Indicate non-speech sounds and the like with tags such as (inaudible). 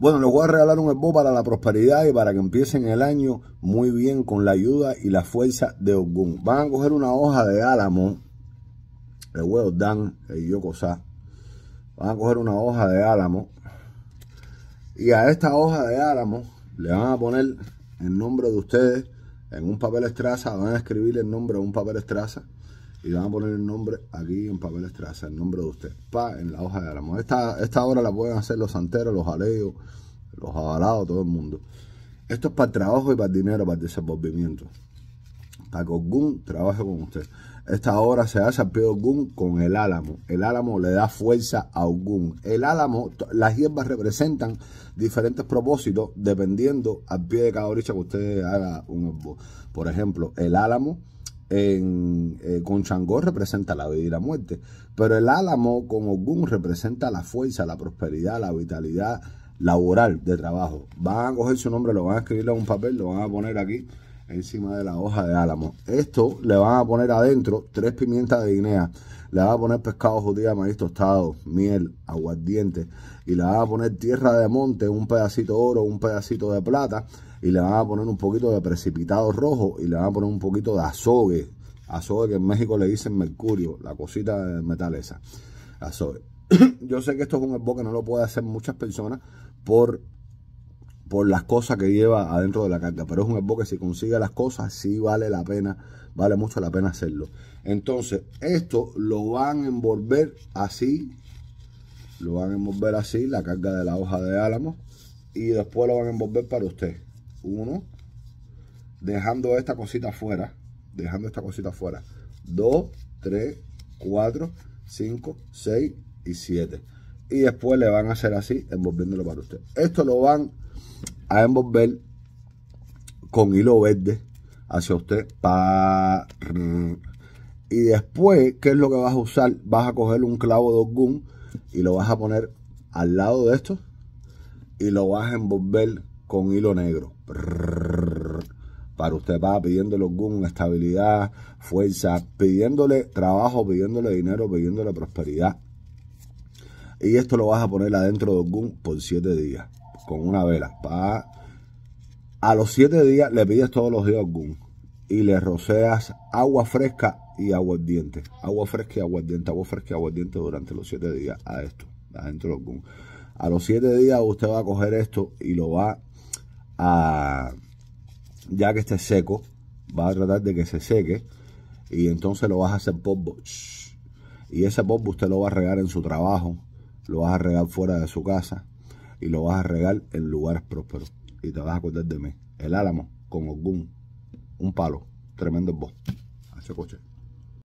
Bueno, les voy a regalar un esbo para la prosperidad y para que empiecen el año muy bien con la ayuda y la fuerza de Ogún. Van a coger una hoja de álamo, el huevo Dan, eh, yo Cosa, Van a coger una hoja de álamo y a esta hoja de álamo le van a poner el nombre de ustedes en un papel estraza, van a escribir el nombre en un papel estraza y van a poner el nombre aquí en papel estraza, el nombre de usted, pa, en la hoja de álamo. Esta, esta obra la pueden hacer los santeros, los aleos, los avalados, todo el mundo. Esto es para trabajo y para dinero, para el desenvolvimiento. Para que trabaje con usted. Esta obra se hace al pie de con el álamo. El álamo le da fuerza a Ogun. El álamo, las hierbas representan diferentes propósitos dependiendo al pie de cada orilla que usted haga un Por ejemplo, el álamo eh, con Changó representa la vida y la muerte, pero el álamo con Ogún representa la fuerza, la prosperidad, la vitalidad laboral de trabajo. Van a coger su nombre, lo van a escribir en un papel, lo van a poner aquí encima de la hoja de álamo. Esto le van a poner adentro tres pimientas de Guinea, le van a poner pescado judía, maíz tostado, miel, aguardiente y le van a poner tierra de monte, un pedacito de oro, un pedacito de plata y le van a poner un poquito de precipitado rojo y le van a poner un poquito de azogue, azogue que en México le dicen mercurio, la cosita de metal esa, azogue. (clears throat) Yo sé que esto con el boca no lo puede hacer muchas personas por por las cosas que lleva adentro de la carga. Pero es un esboque que si consigue las cosas, sí vale la pena, vale mucho la pena hacerlo. Entonces, esto lo van a envolver así. Lo van a envolver así, la carga de la hoja de álamo. Y después lo van a envolver para usted. Uno, dejando esta cosita afuera. Dejando esta cosita afuera. Dos, tres, cuatro, cinco, seis y siete y después le van a hacer así, envolviéndolo para usted. Esto lo van a envolver con hilo verde hacia usted. y después, ¿qué es lo que vas a usar? Vas a coger un clavo de Ogun y lo vas a poner al lado de esto y lo vas a envolver con hilo negro. Para usted va pidiéndole Ogun estabilidad, fuerza, pidiéndole trabajo, pidiéndole dinero, pidiéndole prosperidad y esto lo vas a poner adentro de gung por 7 días, con una vela. A los 7 días le pides todos los días GUM y le roceas agua fresca y agua diente. Agua fresca y agua diente, agua fresca y agua diente durante los 7 días a esto, adentro de A los 7 días usted va a coger esto y lo va a, ya que esté seco, va a tratar de que se seque y entonces lo vas a hacer polvo. Y ese polvo usted lo va a regar en su trabajo, lo vas a regar fuera de su casa y lo vas a regar en lugares prósperos. Y te vas a acordar de mí. El álamo con algún un palo, tremendo voz. Hace coche.